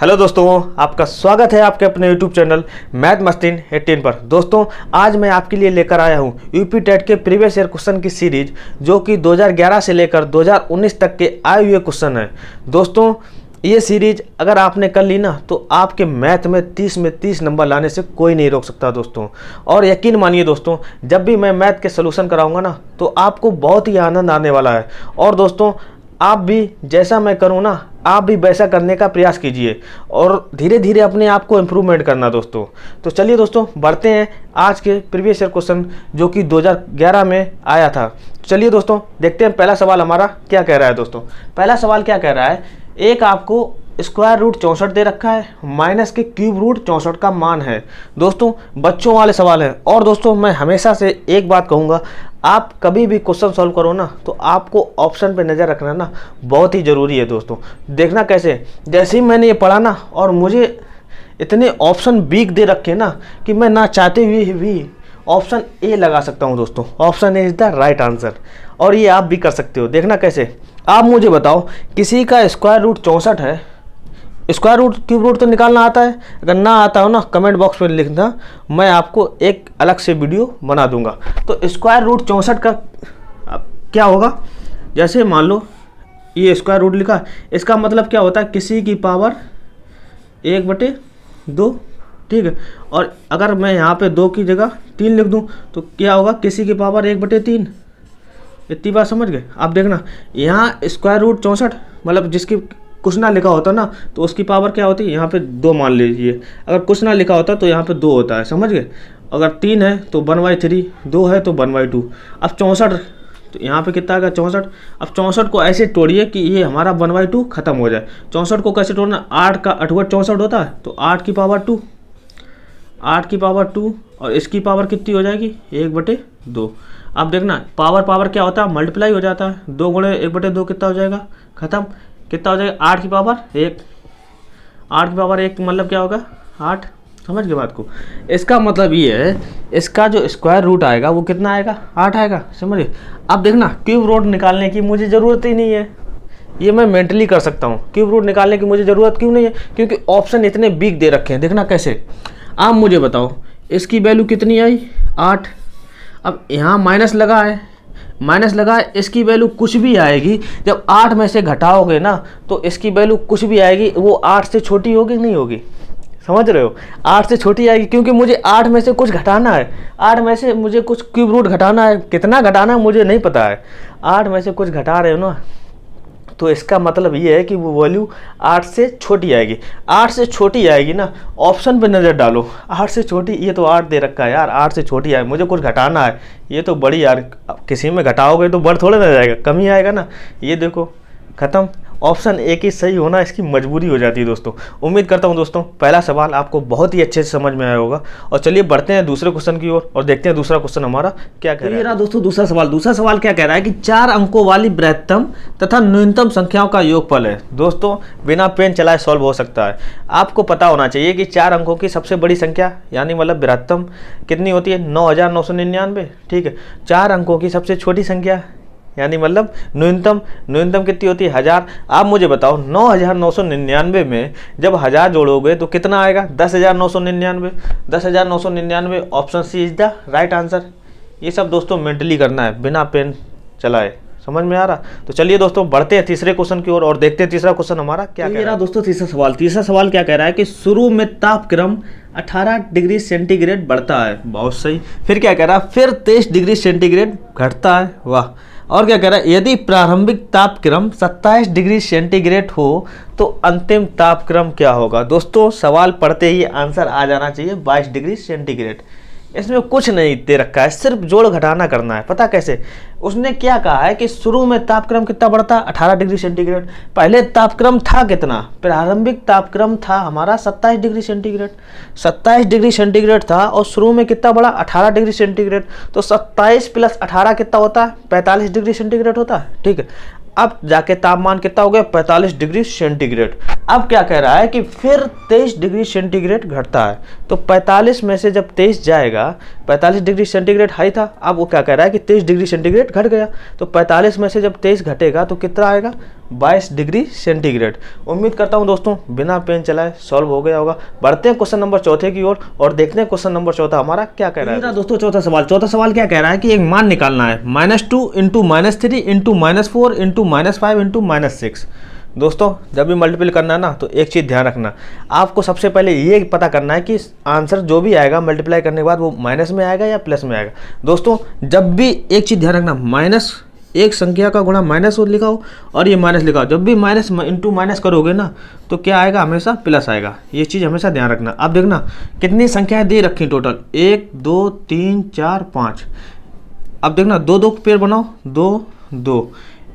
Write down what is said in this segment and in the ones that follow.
hello दोस्तों आपका स्वागत है आपके अपने यूट्यूब चैनल मैथ मस्टिन एटीन पर दोस्तों आज मैं आपके लिए लेकर आया हूँ यूपी टेट के प्रीवियस ईयर क्वेश्चन की सीरीज जो कि 2011 से लेकर 2019 तक के आए हुए क्वेश्चन हैं दोस्तों ये सीरीज अगर आपने कर ली ना तो आपके मैथ में 30 में 30 नंबर लाने से कोई नहीं रोक सकता दोस्तों और यकीन मानिए दोस्तों जब भी मैं मैथ के सोलूशन कराऊंगा ना तो आपको बहुत ही आनंद आने वाला है और दोस्तों आप भी जैसा मैं करूँ ना आप भी वैसा करने का प्रयास कीजिए और धीरे धीरे अपने आप को इम्प्रूवमेंट करना दोस्तों तो चलिए दोस्तों बढ़ते हैं आज के प्रीवियस ईयर क्वेश्चन जो कि 2011 में आया था तो चलिए दोस्तों देखते हैं पहला सवाल हमारा क्या कह रहा है दोस्तों पहला सवाल क्या कह रहा है एक आपको स्क्वायर रूट चौंसठ दे रखा है माइनस के क्यूब रूट चौंसठ का मान है दोस्तों बच्चों वाले सवाल हैं और दोस्तों मैं हमेशा से एक बात कहूँगा आप कभी भी क्वेश्चन सॉल्व करो ना तो आपको ऑप्शन पे नज़र रखना ना बहुत ही ज़रूरी है दोस्तों देखना कैसे जैसे ही मैंने ये पढ़ा ना और मुझे इतने ऑप्शन बीक दे रखे ना कि मैं ना चाहते हुए भी ऑप्शन ए लगा सकता हूँ दोस्तों option A is the right answer और ये आप भी कर सकते हो देखना कैसे आप मुझे बताओ किसी का स्क्वायर रूट चौंसठ है स्क्वायर रूट क्यूब रूट तो निकालना आता है अगर ना आता हो ना कमेंट बॉक्स में लिखना मैं आपको एक अलग से वीडियो बना दूंगा तो स्क्वायर रूट चौंसठ का क्या होगा जैसे मान लो ये स्क्वायर रूट लिखा इसका मतलब क्या होता है किसी की पावर एक बटे दो ठीक है और अगर मैं यहाँ पे दो की जगह तीन लिख दूँ तो क्या होगा किसी की पावर एक बटे तीन इतनी बात समझ गए आप देखना यहाँ स्क्वायर रूट चौंसठ मतलब जिसकी कुछ ना लिखा होता ना तो उसकी पावर क्या होती है यहाँ पे दो मान लीजिए अगर कुछ ना लिखा होता तो यहाँ पे दो होता है समझ गए अगर तीन है तो वन बाई थ्री दो है तो वन बाई टू अब चौंसठ तो यहाँ पे कितना आएगा चौंसठ अब चौंसठ को ऐसे तोड़िए कि ये हमारा वन बाई टू खत्म हो जाए चौंसठ को कैसे तोड़ना आठ का अठव चौंसठ होता है तो आठ की पावर टू आठ की पावर टू और इसकी पावर कितनी हो जाएगी एक बटे दो अब देखना पावर पावर क्या होता है मल्टीप्लाई हो जाता है दो गुणे एक बटे दो कितना हो जाएगा खत्म कितना हो जाएगा आठ की पावर एक आठ की पावर एक मतलब क्या होगा आठ समझ गए बात को इसका मतलब ये है इसका जो स्क्वायर रूट आएगा वो कितना आएगा आठ आएगा समझिए अब देखना क्यूब रूट निकालने की मुझे ज़रूरत ही नहीं है ये मैं मेंटली कर सकता हूँ क्यूब रूट निकालने की मुझे ज़रूरत क्यों नहीं है क्योंकि ऑप्शन इतने बिग दे रखे हैं देखना कैसे आप मुझे बताओ इसकी वैल्यू कितनी आई आठ अब यहाँ माइनस लगा है माइनस लगा इसकी वैल्यू कुछ भी आएगी जब आठ में से घटाओगे ना तो इसकी वैल्यू कुछ भी आएगी वो आठ से छोटी होगी नहीं होगी समझ रहे हो आठ से छोटी आएगी क्योंकि मुझे आठ में से कुछ घटाना है आठ में से मुझे कुछ क्यूब रूट घटाना है कितना घटाना है मुझे नहीं पता है आठ में से कुछ घटा रहे हो ना तो इसका मतलब ये है कि वो वैल्यू आठ से छोटी आएगी आठ से छोटी आएगी ना ऑप्शन पे नज़र डालो आठ से छोटी ये तो आठ दे रखा है यार आठ से छोटी आए मुझे कुछ घटाना है ये तो बड़ी यार किसी में घटाओगे तो बढ़ थोड़ा ना जाएगा कम ही आएगा ना ये देखो ख़त्म ऑप्शन ए की सही होना इसकी मजबूरी हो जाती है दोस्तों उम्मीद करता हूँ दोस्तों पहला सवाल आपको बहुत ही अच्छे से समझ में आया होगा और चलिए बढ़ते हैं दूसरे क्वेश्चन की ओर और, और देखते हैं दूसरा क्वेश्चन हमारा क्या कह तो रहा है दोस्तों दूसरा सवाल दूसरा सवाल क्या कह रहा है कि चार अंकों वाली बृहत्तम तथा न्यूनतम संख्याओं का योग है दोस्तों बिना पेन चलाए सॉल्व हो सकता है आपको पता होना चाहिए कि चार अंकों की सबसे बड़ी संख्या यानी मतलब बृहत्तम कितनी होती है नौ ठीक है चार अंकों की सबसे छोटी संख्या यानी मतलब न्यूनतम न्यूनतम कितनी होती है हज़ार आप मुझे बताओ नौ हज़ार नौ सौ निन्यानवे में जब हज़ार जोड़ोगे तो कितना आएगा दस हज़ार नौ सौ निन्यानवे दस हज़ार नौ सौ निन्यानवे option C is the right answer ये सब दोस्तों मेंटली करना है बिना पेन चलाए समझ में आ रहा तो चलिए दोस्तों बढ़ते हैं तीसरे क्वेश्चन की ओर और, और देखते हैं तीसरा क्वेश्चन हमारा क्या तो कह है दोस्तों तीसरा सवाल तीसरा सवाल क्या कह रहा है कि शुरू में तापक्रम 18 डिग्री सेंटीग्रेड बढ़ता है बहुत सही फिर क्या कह रहा है फिर तेईस डिग्री सेंटीग्रेड घटता है वाह और क्या कह रहा है यदि प्रारंभिक तापक्रम 27 डिग्री सेंटीग्रेड हो तो अंतिम तापक्रम क्या होगा दोस्तों सवाल पढ़ते ही आंसर आ जाना चाहिए 22 डिग्री सेंटीग्रेड इसमें कुछ नहीं दे रखा है सिर्फ जोड़ घटाना करना है पता कैसे उसने क्या कहा है कि शुरू में तापक्रम कितना बढ़ता 18 डिग्री सेंटीग्रेड पहले तापक्रम था कितना प्रारंभिक तापक्रम था हमारा 27 डिग्री सेंटीग्रेड 27 डिग्री सेंटीग्रेड था और शुरू में कितना बढ़ा 18 डिग्री सेंटीग्रेड तो 27 प्लस 18 कितना होता है 45 डिग्री सेंटीग्रेड होता है ठीक है अब जाके तापमान कितना हो गया 45 डिग्री सेंटीग्रेड अब क्या कह रहा है कि फिर 23 डिग्री सेंटीग्रेड घटता है तो 45 में से जब 23 जाएगा 45 डिग्री सेंटीग्रेड हाई था अब वो क्या कह रहा है कि 23 डिग्री सेंटीग्रेड घट गया तो 45 में से जब 23 घटेगा तो कितना आएगा 22 डिग्री सेंटीग्रेड उम्मीद करता हूं दोस्तों बिना पेन चलाए सॉल्व हो गया होगा बढ़ते हैं क्वेश्चन नंबर चौथे की ओर और, और देखते हैं क्वेश्चन नंबर चौथा हमारा क्या कह रहा है दोस्तों चौथा सवाल चौथा सवाल क्या कह रहा है कि एक मान निकालना है minus two into minus three into minus four into minus five into minus six दोस्तों जब भी मल्टीपल करना है ना तो एक चीज़ ध्यान रखना आपको सबसे पहले ये पता करना है कि आंसर जो भी आएगा मल्टीप्लाई करने के बाद वो माइनस में आएगा या प्लस में आएगा दोस्तों जब भी एक चीज़ ध्यान रखना माइनस एक संख्या का गुणा माइनस लिखा हो और ये माइनस लिखा हो जब भी माइनस इंटू माइनस करोगे ना तो क्या आएगा हमेशा प्लस आएगा ये चीज़ हमेशा ध्यान रखना अब देखना कितनी संख्याएं दे रखी टोटल एक दो तीन चार पाँच अब देखना दो दो पेड़ बनाओ दो दो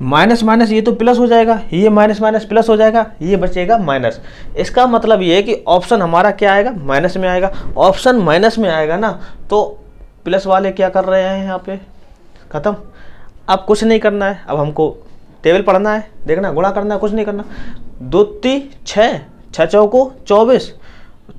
माइनस माइनस ये तो प्लस हो जाएगा ये माइनस माइनस प्लस हो जाएगा ये बचेगा माइनस इसका मतलब ये है कि ऑप्शन हमारा क्या आएगा माइनस में आएगा ऑप्शन माइनस में आएगा ना तो प्लस वाले क्या कर रहे हैं यहाँ पे ख़त्म अब कुछ नहीं करना है अब हमको टेबल पढ़ना है देखना गुणा करना है कुछ नहीं करना दो ती छ छः चौको चौबीस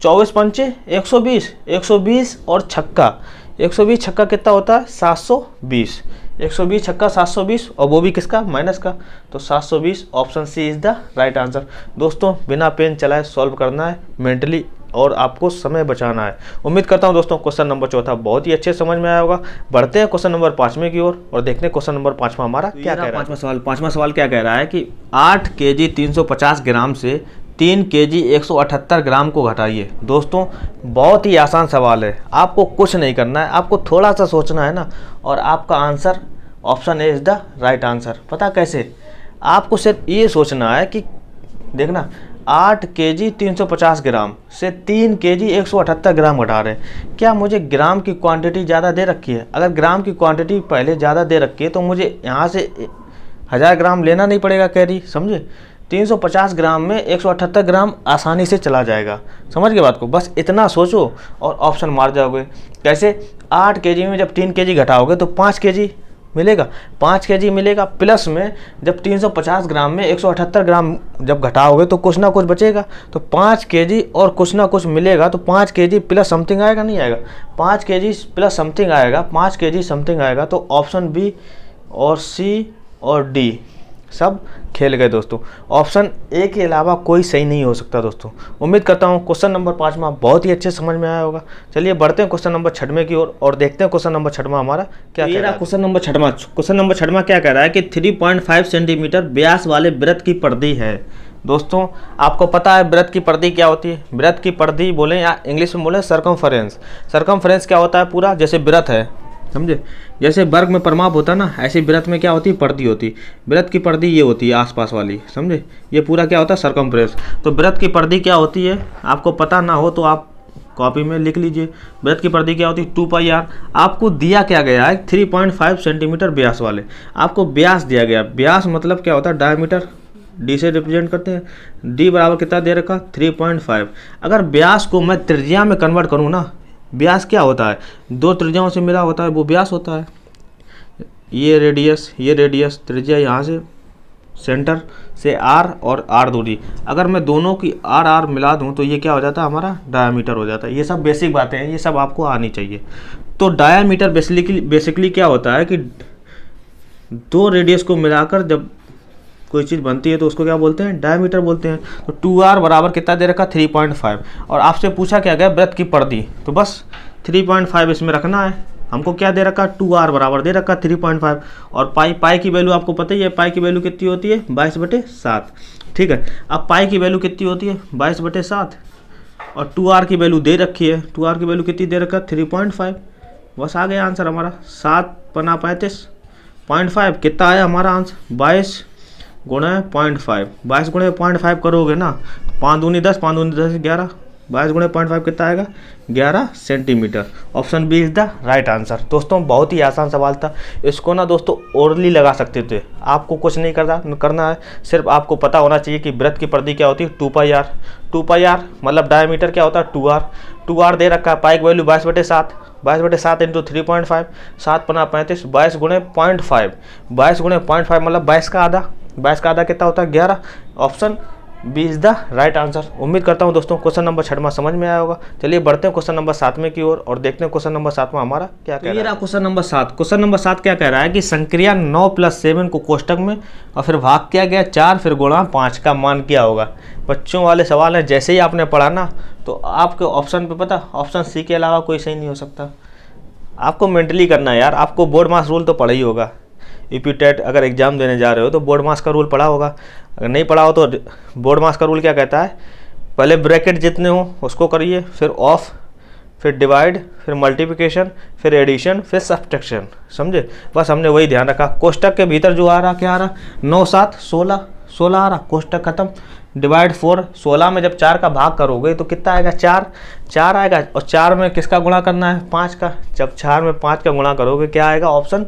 चौबीस पंचे एक सौ बीस एक सौ बीस और छक्का एक सौ बीस छक्का कितना होता है सात सौ बीस एक सौ बीस छक्का सात सौ बीस और वो भी किसका माइनस का तो सात सौ बीस option C is the right answer दोस्तों बिना पेन चलाए सॉल्व करना है मेंटली और आपको समय बचाना है उम्मीद करता हूं दोस्तों क्वेश्चन नंबर चौथा बहुत ही अच्छे समझ में आया होगा बढ़ते हैं क्वेश्चन नंबर पाँचवें की ओर और, देखते हैं क्वेश्चन नंबर पाँचवा हमारा तो क्या कह रहा है पाँचवा सवाल पाँचवा सवाल क्या कह रहा है कि आठ के जी तीन सौ पचास ग्राम से तीन के जी एक सौ अठहत्तर ग्राम को घटाइए दोस्तों बहुत ही आसान सवाल है आपको कुछ नहीं करना है आपको थोड़ा सा सोचना है ना और आपका answer option A is the right answer पता कैसे आपको सिर्फ ये सोचना है कि देखना आठ के जी तीन सौ पचास ग्राम से तीन के जी एक सौ अठहत्तर ग्राम घटा रहे हैं क्या मुझे ग्राम की क्वांटिटी ज़्यादा दे रखी है अगर ग्राम की क्वांटिटी पहले ज़्यादा दे रखी है तो मुझे यहाँ से हज़ार ग्राम लेना नहीं पड़ेगा कैरी समझे 350 ग्राम में अठहत्तर ग्राम आसानी से चला जाएगा समझ गए बात को बस इतना सोचो और ऑप्शन मार जाओगे कैसे 8 जी में जब 3 जी घटाओगे तो 5 जी मिलेगा पाँच के जी मिलेगा प्लस में जब 350 ग्राम में 178 ग्राम जब घटाओगे तो कुछ ना कुछ बचेगा तो पाँच के जी और कुछ ना कुछ मिलेगा तो पाँच के जी प्लस समथिंग आएगा नहीं आएगा पाँच के जी प्लस समथिंग आएगा पाँच के जी समथिंग आएगा तो ऑप्शन बी और सी और डी सब खेल गए दोस्तों ऑप्शन ए के अलावा कोई सही नहीं हो सकता दोस्तों उम्मीद करता हूँ क्वेश्चन नंबर पाँचवा बहुत ही अच्छे समझ में आया होगा चलिए बढ़ते हैं क्वेश्चन नंबर छठवें की ओर और, और देखते हैं क्वेश्चन नंबर छठवा हमारा क्या है क्वेश्चन नंबर छठवा क्वेश्चन नंबर छठवा क्या कह रहा है कि थ्री सेंटीमीटर ब्यास वाले व्रत की पर्दी है दोस्तों आपको पता है व्रत की पर्दी क्या होती है व्रत की पर्दी बोलें या इंग्लिश में बोलें सरकम फ्रेंस क्या होता है पूरा जैसे व्रत है समझे जैसे वर्ग में परमाप होता है ना ऐसे व्रत में क्या होती है पर्दी होती व्रत की पर्दी ये होती है आसपास वाली समझे ये पूरा क्या होता है सरकम तो व्रत की पर्दी क्या होती है आपको पता ना हो तो आप कॉपी में लिख लीजिए व्रत की पर्दी क्या होती है टू पाई आर आपको दिया क्या गया है थ्री पॉइंट फाइव सेंटीमीटर ब्यास वाले आपको ब्यास दिया गया ब्यास मतलब क्या होता है डायमीटर डी से रिप्रेजेंट करते हैं डी बराबर कितना दे रखा थ्री पॉइंट फाइव अगर ब्यास को मैं त्रिज्या में कन्वर्ट करूँ ना व्यास क्या होता है दो त्रिज्याओं से मिला होता है वो व्यास होता है ये रेडियस ये रेडियस त्रिज्या यहाँ से सेंटर से आर और आर दूरी अगर मैं दोनों की आर आर मिला दूँ तो ये क्या हो जाता है हमारा डायामीटर हो जाता है ये सब बेसिक बातें हैं ये सब आपको आनी चाहिए तो डायामीटर बेसिकली बेसिकली क्या होता है कि दो रेडियस को मिलाकर जब कोई चीज़ बनती है तो उसको क्या बोलते हैं डायमीटर बोलते हैं तो टू आर बराबर कितना दे रखा थ्री पॉइंट फाइव और आपसे पूछा क्या गया व्रत की पर्दी तो बस थ्री पॉइंट फाइव इसमें रखना है हमको क्या दे रखा टू आर बराबर दे रखा थ्री पॉइंट फाइव और पाई पाई की वैल्यू आपको पता ही है पाई की वैल्यू कितनी होती है बाईस बटे सात ठीक है अब पाई की वैल्यू कितनी होती है बाईस बटे सात और टू आर की वैल्यू दे रखी है टू आर की वैल्यू कितनी दे रखा थ्री पॉइंट फाइव बस आ गया आंसर हमारा सात पना पैंतीस पॉइंट फाइव कितना आया हमारा आंसर बाईस गुणे पॉइंट फाइव बाईस गुणे पॉइंट फाइव करोगे ना पाँच दूनी दस पाँच दूनी दस ग्यारह बाईस गुणे पॉइंट फाइव कितना आएगा ग्यारह centimetre option B is the right answer दोस्तों बहुत ही आसान सवाल था इसको ना दोस्तों ओरली लगा सकते थे आपको कुछ नहीं करना करना है सिर्फ आपको पता होना चाहिए कि व्रत की पर्दी क्या होती है two pi R two pi R मतलब डायमीटर क्या होता है टू आर टू आर दे रखा है पाइक वैल्यू बाईस बटे सात बाईस बटे सात इंटू थ्री पॉइंट फाइव सात पना पैंतीस बाईस गुणे पॉइंट फाइव बाईस गुणे पॉइंट फाइव मतलब बाईस का आधा बाईस का आधा कितना होता है ग्यारह option B is the right answer उम्मीद करता हूँ दोस्तों क्वेश्चन नंबर छठ में समझ में आया होगा चलिए बढ़ते हैं क्वेश्चन नंबर सात में की ओर और, देखते हैं क्वेश्चन नंबर सात में हमारा क्या कह रहा है क्वेश्चन नंबर सात क्वेश्चन नंबर सात क्या कह रहा है कि संक्रिया नौ प्लस सेवन को कोष्टक में और फिर भाग किया गया चार फिर गुणा पाँच का मान किया होगा बच्चों वाले सवाल हैं जैसे ही आपने पढ़ा ना तो आपके ऑप्शन पर पता ऑप्शन सी के अलावा कोई सही नहीं हो सकता आपको मेंटली करना है यार आपको बोर्ड मास रूल तो पढ़ा ही होगा टेट e e अगर एग्ज़ाम देने जा रहे हो तो बोर्ड मास का रूल पढ़ा होगा अगर नहीं पढ़ा हो तो बोर्ड मास का रूल क्या कहता है पहले ब्रैकेट जितने हो उसको करिए फिर ऑफ फिर डिवाइड फिर मल्टीप्लिकेशन फिर एडिशन फिर सब्ट्रैक्शन समझे बस हमने वही ध्यान रखा कोष्टक के भीतर जो आ रहा क्या आ रहा नौ सात सोलह सोलह आ रहा कोष्टक खत्म डिवाइड फोर सोलह में जब चार का भाग करोगे तो कितना आएगा चार चार आएगा और चार में किसका गुणा करना है पाँच का जब चार में पाँच का गुणा करोगे क्या आएगा ऑप्शन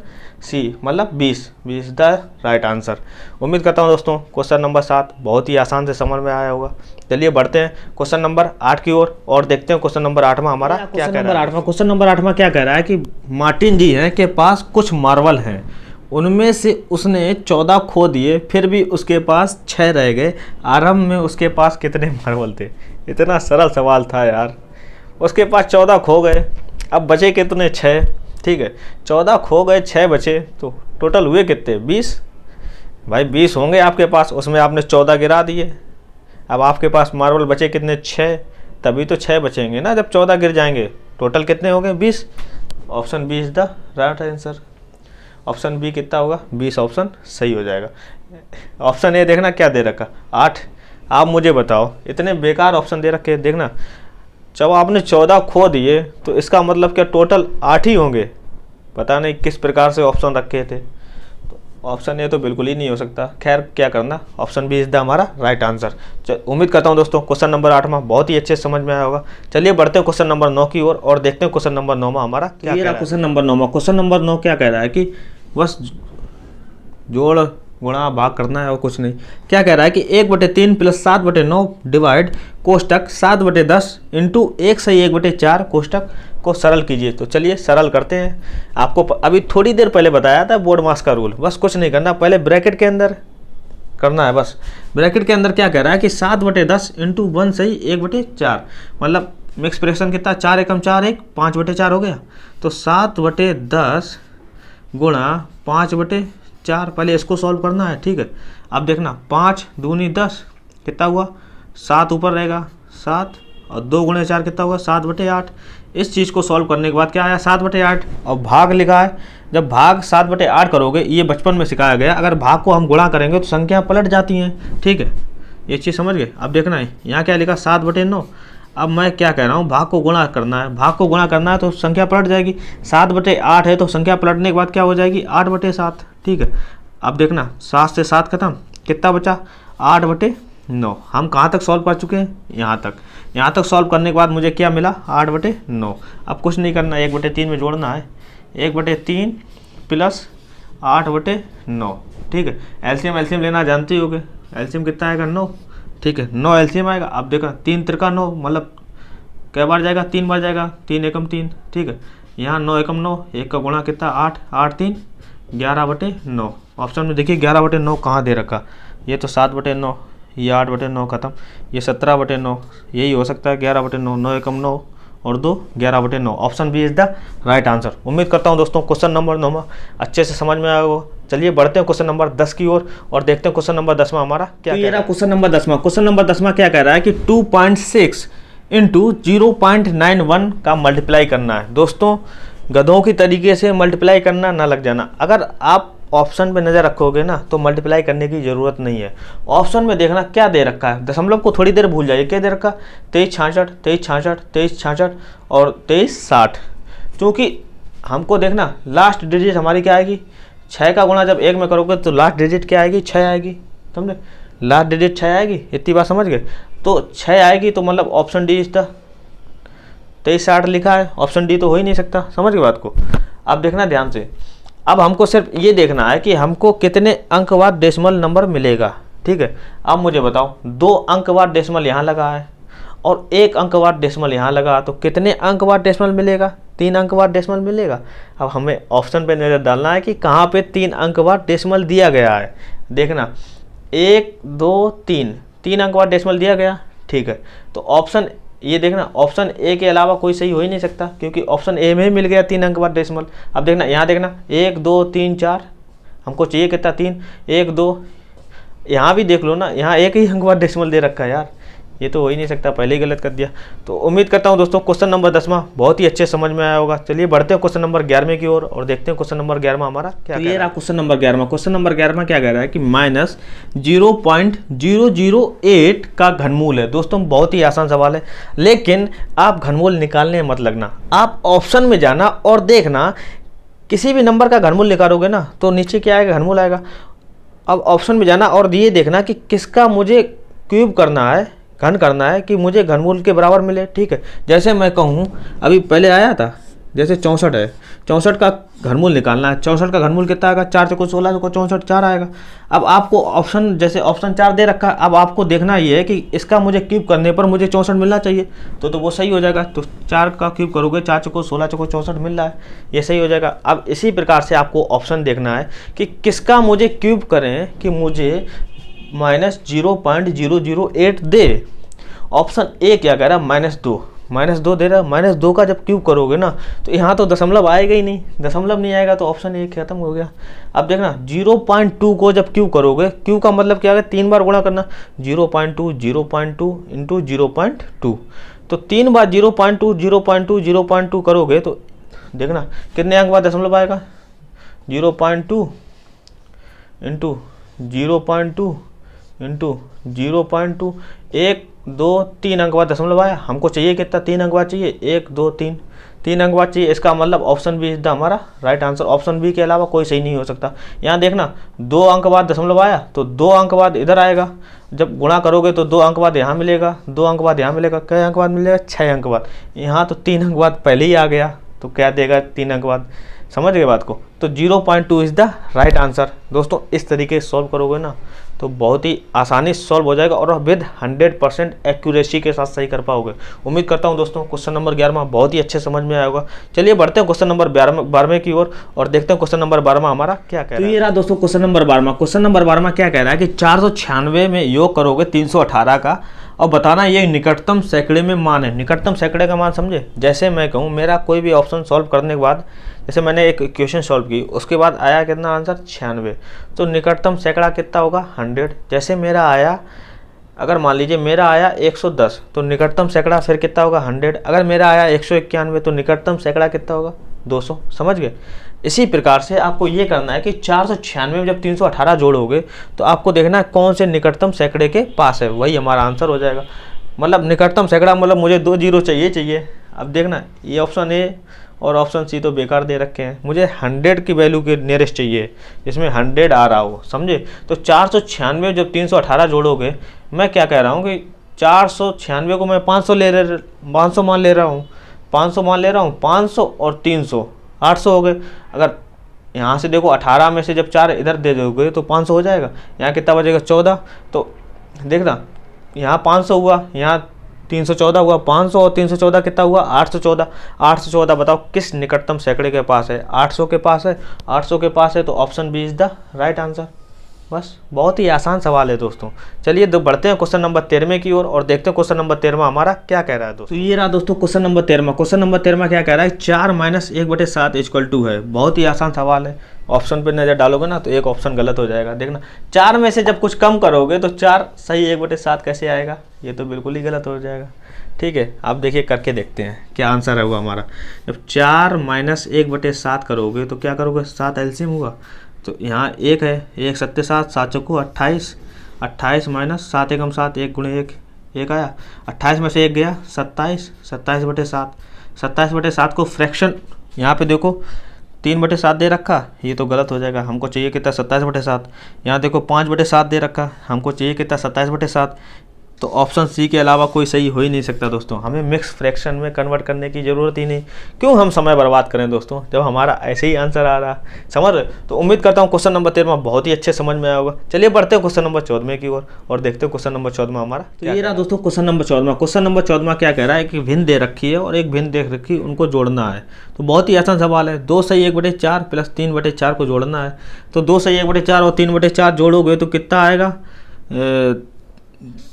सी मतलब 20 इज द राइट आंसर उम्मीद करता हूँ दोस्तों क्वेश्चन नंबर सात बहुत ही आसान से समझ में आया होगा चलिए बढ़ते हैं क्वेश्चन नंबर आठ की ओर और, और देखते हैं क्वेश्चन नंबर आठवा हमारा क्या कह रहा है क्वेश्चन नंबर आठवा क्या कह रहा है कि मार्टिन जी हैं के पास कुछ मार्वल हैं उनमें से उसने चौदह खो दिए फिर भी उसके पास छः रह गए आरंभ में उसके पास कितने मार्वल थे इतना सरल सवाल था यार उसके पास चौदह खो गए अब बचे कितने छः ठीक है चौदह खो गए छः बचे तो टोटल हुए कितने बीस भाई बीस होंगे आपके पास उसमें आपने चौदह गिरा दिए अब आपके पास मार्बल बचे कितने छः तभी तो छः बचेंगे ना जब चौदह गिर जाएंगे टोटल कितने हो गए बीस option B is the right answer option B कितना होगा बीस ऑप्शन सही हो जाएगा ऑप्शन ए देखना क्या दे रखा आठ आप मुझे बताओ इतने बेकार ऑप्शन दे रखे देखना जब आपने चौदह खो दिए तो इसका मतलब क्या टोटल आठ ही होंगे पता नहीं किस प्रकार से ऑप्शन रखे थे ऑप्शन तो ये तो बिल्कुल ही नहीं हो सकता खैर क्या करना ऑप्शन बी इज द हमारा राइट आंसर उम्मीद करता हूँ दोस्तों क्वेश्चन नंबर आठ में बहुत ही अच्छे समझ में आया होगा चलिए बढ़ते हैं क्वेश्चन नंबर नौ की ओर और, और देखते हैं क्वेश्चन नंबर नौ में हमारा क्या क्वेश्चन नंबर नौ में क्वेश्चन नंबर नौ क्या कह रहा है कि बस जोड़ गुणा भाग करना है और कुछ नहीं क्या कह रहा है कि एक बटे तीन प्लस सात बटे नौ डिवाइड कोष्टक सात बटे दस इंटू एक सही एक बटे चार कोष्टक को सरल कीजिए तो चलिए सरल करते हैं आपको अभी थोड़ी देर पहले बताया था बोर्ड मास का रूल बस कुछ नहीं करना पहले ब्रैकेट के अंदर करना है बस ब्रैकेट के अंदर क्या कह रहा है कि सात बटे दस इंटू वन से ही एक बटे चार मतलब मिक्स प्रेशन कितना चार एकम चार एक पाँच बटे चार हो गया तो सात बटे दस गुणा पाँच बटे चार पहले इसको सॉल्व करना है ठीक है अब देखना पाँच दूनी दस कितना हुआ सात ऊपर रहेगा सात और दो गुणे चार कितना हुआ सात बटे आठ इस चीज़ को सॉल्व करने के बाद क्या आया सात बटे आठ और भाग लिखा है जब भाग सात बटे आठ करोगे ये बचपन में सिखाया गया अगर भाग को हम गुणा करेंगे तो संख्या पलट जाती हैं ठीक है ये चीज़ समझ गए अब देखना है यहाँ क्या लिखा सात बटे नौ अब मैं क्या कह रहा हूँ भाग को गुणा करना है भाग को गुणा करना है तो संख्या पलट जाएगी सात बटे आठ है तो संख्या पलटने के बाद क्या हो जाएगी आठ बटे सात ठीक है अब देखना सात से सात खत्म कितना बचा आठ बटे नौ हम कहाँ तक सॉल्व कर चुके हैं यहाँ तक यहाँ तक सॉल्व करने के बाद मुझे क्या मिला आठ बटे नौ अब कुछ नहीं करना एक बटे तीन में जोड़ना है एक बटे तीन प्लस आठ बटे नौ ठीक है एल्शियम एल्शियम लेना जानते हो गए एल्शियम कितना आएगा नौ ठीक है नौ एलसीएम आएगा आप देखा तीन त्रिका नौ मतलब कई बार जाएगा तीन बार जाएगा तीन एकम तीन ठीक है यहाँ नौ एकम नौ एक का गुणा कितना आठ आठ तीन ग्यारह बटे नौ ऑप्शन में देखिए ग्यारह बटे नौ कहाँ दे रखा ये तो सात बटे नौ ये आठ बटे नौ खत्म ये सत्रह बटे नौ यही हो सकता है ग्यारह बटे नौ नौ एकम नौ और दो ग्यारह बटे नौ option B is the right answer उम्मीद करता हूँ दोस्तों क्वेश्चन नंबर नौ अच्छे से समझ में आया हो चलिए बढ़ते हैं क्वेश्चन नंबर दस की ओर और, और देखते हैं क्वेश्चन नंबर दसवा हमारा क्या तो ये रहा क्वेश्चन नंबर दसवा क्वेश्चन नंबर दसवा क्या कह रहा है कि two point six into zero point nine one का मल्टीप्लाई करना है दोस्तों गधों की तरीके से मल्टीप्लाई करना ना लग जाना अगर आप ऑप्शन पे नज़र रखोगे ना तो मल्टीप्लाई करने की ज़रूरत नहीं है ऑप्शन में देखना क्या दे रखा है दशमलव को थोड़ी देर भूल जाइए क्या दे रखा तेईस छाछठ तेईस छाछठ तेईस छाछठ और तेईस साठ क्योंकि हमको देखना लास्ट डिजिट हमारी क्या आएगी छः का गुणा जब एक में करोगे तो लास्ट डिजिट क्या आएगी छः आएगी समझे लास्ट डिजिट छः आएगी इतनी बात समझ गए तो छः आएगी तो मतलब ऑप्शन डी इसका तेईस साठ लिखा है ऑप्शन डी तो हो ही नहीं सकता समझ गए बात को अब देखना ध्यान से अब हमको सिर्फ ये देखना है कि हमको कितने अंक बाद डेसिमल नंबर मिलेगा ठीक है अब मुझे बताओ दो अंक बाद डेसिमल यहाँ लगा है और एक अंक बाद डेसिमल यहाँ लगा तो कितने अंक बाद डेसिमल मिलेगा तीन अंक बाद डेसिमल मिलेगा अब हमें ऑप्शन पे नज़र डालना है कि कहाँ पे तीन अंक बाद डेसिमल दिया गया है देखना एक दो तीन तीन अंक बाद डेसिमल दिया गया ठीक है तो ऑप्शन ये देखना ऑप्शन ए के अलावा कोई सही हो ही नहीं सकता क्योंकि ऑप्शन ए में ही मिल गया तीन अंक बार डेसिमल अब देखना यहाँ देखना एक दो तीन चार हमको चाहिए कितना तीन एक दो यहाँ भी देख लो ना यहाँ एक ही अंक बार डेसिमल दे रखा है यार ये तो हो ही नहीं सकता पहले ही गलत कर दिया तो उम्मीद करता हूँ दोस्तों क्वेश्चन नंबर दसवा बहुत ही अच्छे समझ में आया होगा चलिए बढ़ते हैं क्वेश्चन नंबर ग्यारहवें की ओर और, और देखते हैं क्वेश्चन नंबर ग्यारहवा हमारा क्या तो ये रहा क्वेश्चन नंबर ग्यारहवा क्वेश्चन नंबर ग्यारहवा क्या कह रहा है कि minus zero point zero zero eight का घनमूल है दोस्तों बहुत ही आसान सवाल है लेकिन आप घनमूल निकालने मत लगना आप ऑप्शन में जाना और देखना किसी भी नंबर का घनमूल निकालोगे ना तो नीचे क्या आएगा घनमूल आएगा अब ऑप्शन में जाना और ये देखना कि किसका मुझे क्यूब करना है घन करना है कि मुझे घनमूल के बराबर मिले ठीक है जैसे मैं कहूँ अभी पहले आया था जैसे चौंसठ है चौंसठ का घनमूल निकालना है चौंसठ का घनमूल कितना आएगा चार चौको सोलह चौको तो चौंसठ चार आएगा अब आपको ऑप्शन जैसे ऑप्शन चार दे रखा है अब आपको देखना ये है कि इसका मुझे क्यूब करने पर मुझे चौंसठ मिलना चाहिए तो तो वो सही हो जाएगा तो चार का क्यूब करोगे चार चौको सोलह चौको चौंसठ मिल रहा है ये सही हो जाएगा अब इसी प्रकार से आपको ऑप्शन देखना है कि किसका मुझे क्यूब करें कि मुझे minus zero point zero zero eight दे ऑप्शन ए क्या कह रहा है माइनस दो माइनस दो दे रहा है माइनस दो का जब क्यूब करोगे ना तो यहाँ तो दशमलव आएगा ही नहीं दशमलव नहीं आएगा तो ऑप्शन ए खत्म हो गया अब देखना जीरो पॉइंट टू को जब क्यूब करोगे क्यूब का मतलब क्या है तीन बार गुणा करना zero point two zero point two into zero point two तो तीन बार zero point two zero point two zero point two करोगे तो देखना कितने अंक बाद दशमलव आएगा zero point two into zero point two into zero point two एक दो तीन अंक बाद दशमलव आया हमको चाहिए कितना तीन अंक बाद चाहिए एक दो तीन तीन अंक बाद चाहिए इसका मतलब ऑप्शन बी इज द हमारा राइट आंसर ऑप्शन बी के अलावा कोई सही नहीं हो सकता यहाँ देखना दो अंक बाद दशमलव आया तो दो अंक बाद इधर आएगा जब गुणा करोगे तो दो अंक बाद यहाँ मिलेगा दो अंक बाद यहाँ मिलेगा कई अंक बाद मिलेगा छः अंक बाद यहाँ तो तीन अंक बाद पहले ही आ गया तो क्या देगा तीन अंक बाद समझ गए बात को तो zero point two is the right answer दोस्तों इस तरीके से सॉल्व करोगे ना तो बहुत ही आसानी से सॉल्व हो जाएगा और विद हंड्रेड परसेंट एक्यूरेसी के साथ सही कर पाओगे उम्मीद करता हूँ दोस्तों क्वेश्चन नंबर ग्यारह बहुत ही अच्छे समझ में आएगा होगा चलिए बढ़ते हैं क्वेश्चन नंबर बारहवें की ओर और देखते हैं क्वेश्चन नंबर बारहवा हमारा क्या कह रहा तो है ये रहा दोस्तों क्वेश्चन नंबर बारहवा क्वेश्चन नंबर बारहवा क्या कह रहा है कि चार में योग करोगे तीन का और बताना ये निकटतम सैकड़े में मान है निकटतम सैकड़े का मान समझे जैसे मैं कहूँ मेरा कोई भी ऑप्शन सॉल्व करने के बाद जैसे मैंने एक क्वेश्चन सॉल्व की उसके बाद आया कितना आंसर छियानवे तो निकटतम सैकड़ा कितना होगा हंड्रेड जैसे मेरा आया अगर मान लीजिए मेरा आया 110 तो निकटतम सैकड़ा फिर कितना होगा 100 अगर मेरा आया एक तो निकटतम सैकड़ा कितना होगा 200 समझ गए इसी प्रकार से आपको ये करना है कि चार में जब 318 जोड़ोगे तो आपको देखना है कौन से निकटतम सैकड़े के पास है वही हमारा आंसर हो जाएगा मतलब निकटतम सैकड़ा मतलब मुझे दो जीरो चाहिए चाहिए अब देखना ये ऑप्शन ए और ऑप्शन सी तो बेकार दे रखे हैं मुझे 100 की वैल्यू के नियरेस्ट चाहिए जिसमें 100 आ रहा हो समझे तो चार जब 318 जोड़ोगे मैं क्या कह रहा हूँ कि चार को मैं 500 ले रहे 500 मान ले रहा हूँ 500 मान ले रहा हूँ 500 और 300 800 हो गए अगर यहाँ से देखो 18 में से जब चार इधर दे दोगे तो 500 हो जाएगा यहाँ कितना बजेगा 14 तो देखना यहाँ 500 हुआ यहाँ तीन सौ चौदह हुआ पाँच सौ और तीन सौ चौदह कितना हुआ आठ सौ चौदह आठ सौ चौदह बताओ किस निकटतम सैकड़े के पास है आठ सौ के पास है आठ सौ के पास है तो option B is the right answer बस बहुत ही आसान सवाल है दोस्तों चलिए दो बढ़ते हैं क्वेश्चन नंबर तेरहवें की ओर और, और देखते हैं क्वेश्चन नंबर तेरहवा हमारा क्या कह रहा है दोस्तों तो ये रहा दोस्तों क्वेश्चन नंबर तेरहवा क्वेश्चन नंबर तेरहवा क्या कह रहा है चार माइनस एक बटे सात इजक्वल टू है बहुत ही आसान सवाल है ऑप्शन पे नज़र डालोगे ना तो एक ऑप्शन गलत हो जाएगा देखना चार में से जब कुछ कम करोगे तो चार सही एक बटे सात कैसे आएगा ये तो बिल्कुल ही गलत हो जाएगा ठीक है आप देखिए करके देखते हैं क्या आंसर है हुआ हमारा जब चार माइनस एक बटे सात करोगे तो क्या करोगे सात एल्सियम हुआ तो यहाँ एक है एक सत्य सात सात चौको अट्ठाईस अट्ठाईस माइनस सात एकम सात एक गुणे एक एक आया अट्ठाईस में से एक गया सत्ताईस सत्ताईस बटे सात सत्ताईस बटे सात को फ्रैक्शन यहाँ पे देखो तीन बटे सात दे रखा ये तो गलत हो जाएगा हमको चाहिए कितना सत्ताईस बटे सात यहाँ देखो पाँच बटे सात दे रखा हमको चाहिए कितना सत्ताईस बटे सात तो ऑप्शन सी के अलावा कोई सही हो ही नहीं सकता दोस्तों हमें मिक्स फ्रैक्शन में कन्वर्ट करने की ज़रूरत ही नहीं क्यों हम समय बर्बाद करें दोस्तों जब हमारा ऐसे ही आंसर आ रहा समझ तो उम्मीद करता हूँ क्वेश्चन नंबर तेरह बहुत ही अच्छे समझ में आया होगा चलिए बढ़ते हैं क्वेश्चन नंबर चौदह की ओर और, और देखते हैं क्वेश्चन नंबर चौदह हमारा तो ये रहा दोस्तों क्वेश्चन नंबर चौदह क्वेश्चन नंबर चौदह क्या कह रहा है कि भिन्न दे रखी है और एक भिन्न देख रखी उनको जोड़ना है तो बहुत ही आसान सवाल है दो सही एक बटे चार प्लस तीन बटे चार को जोड़ना है तो दो सही एक बटे चार और तीन बटे चार जोड़ोगे तो कितना आएगा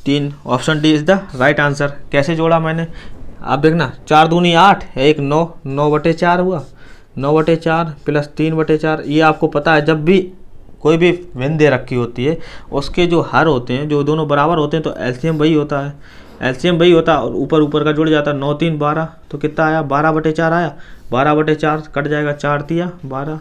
तीन option D is the right answer कैसे जोड़ा मैंने आप देखना चार दूनी आठ एक नौ नौ बटे चार हुआ नौ बटे चार प्लस तीन बटे चार ये आपको पता है जब भी कोई भी वेन दे रखी होती है उसके जो हर होते हैं जो दोनों बराबर होते हैं तो एल्शियम वही होता है एल्शियम वही होता है और ऊपर ऊपर का जुड़ जाता है नौ तीन बारह तो कितना आया बारह बटे चार आया बारह बटे चार कट जाएगा चार दिया बारह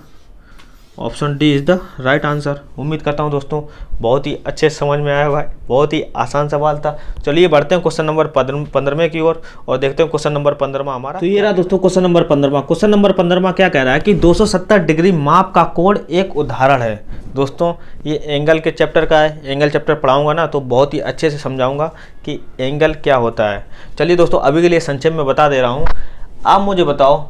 option D is the right answer उम्मीद करता हूँ दोस्तों बहुत ही अच्छे समझ में आया हुआ है बहुत ही आसान सवाल था चलिए बढ़ते हैं क्वेश्चन नंबर पंद्रह की ओर और, और देखते हैं क्वेश्चन नंबर पंद्रह हमारा तो ये रहा दोस्तों क्वेश्चन नंबर पंद्रह क्वेश्चन नंबर पंद्रह क्या कह रहा है कि 270 डिग्री माप का कोण एक उदाहरण है दोस्तों ये एंगल के चैप्टर का है एंगल चैप्टर पढ़ाऊंगा ना तो बहुत ही अच्छे से समझाऊंगा कि एंगल क्या होता है चलिए दोस्तों अभी के लिए संक्षेप में बता दे रहा हूँ आप मुझे बताओ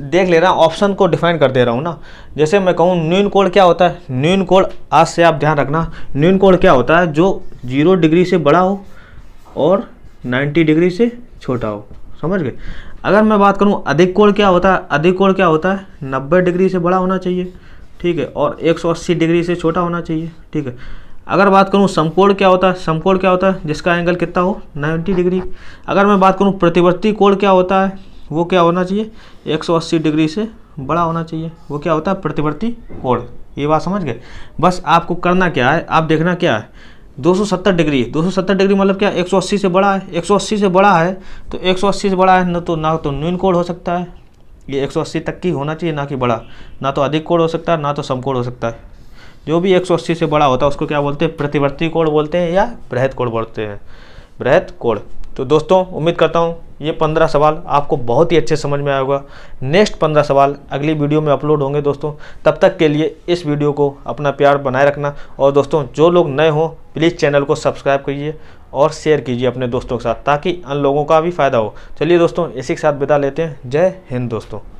देख ले रहा ऑप्शन को डिफाइन कर दे रहा हूँ ना जैसे मैं कहूँ न्यून कोड क्या होता है न्यून कोड आज से आप ध्यान रखना न्यून कोड क्या होता है जो जीरो डिग्री से बड़ा हो और नाइन्टी डिग्री से छोटा हो समझ गए अगर मैं बात करूँ अधिक कोण क्या होता है अधिक कोण क्या होता है नब्बे डिग्री से बड़ा होना चाहिए ठीक है और अस्सी डिग्री से छोटा होना चाहिए ठीक है अगर बात करूँ समकोण क्या होता है समकोण क्या होता है जिसका एंगल कितना हो 90 डिग्री अगर मैं बात करूँ प्रतिवर्ती कोण क्या होता है वो क्या होना चाहिए 180 डिग्री से बड़ा होना चाहिए वो क्या होता है प्रतिवर्ती कोण ये बात समझ गए बस आपको करना क्या है आप देखना क्या है 270 डिग्री 270 डिग्री मतलब क्या 180 से बड़ा है 180 से बड़ा है तो 180 से बड़ा है न तो ना तो न्यून कोण हो सकता है ये 180 तक की होना चाहिए ना कि बड़ा ना तो अधिक कोड हो सकता है ना तो समकोड हो सकता है जो भी 180 से बड़ा होता है उसको क्या बोलते हैं प्रतिवर्ती कोड बोलते हैं या बृहद कोड बोलते हैं बृहद कोड तो दोस्तों उम्मीद करता हूँ ये पंद्रह सवाल आपको बहुत ही अच्छे समझ में आया होगा नेक्स्ट पंद्रह सवाल अगली वीडियो में अपलोड होंगे दोस्तों तब तक के लिए इस वीडियो को अपना प्यार बनाए रखना और दोस्तों जो लोग नए हों प्लीज़ चैनल को सब्सक्राइब कीजिए और शेयर कीजिए अपने दोस्तों के साथ ताकि अन लोगों का भी फ़ायदा हो चलिए दोस्तों इसी के साथ बिता लेते हैं जय हिंद दोस्तों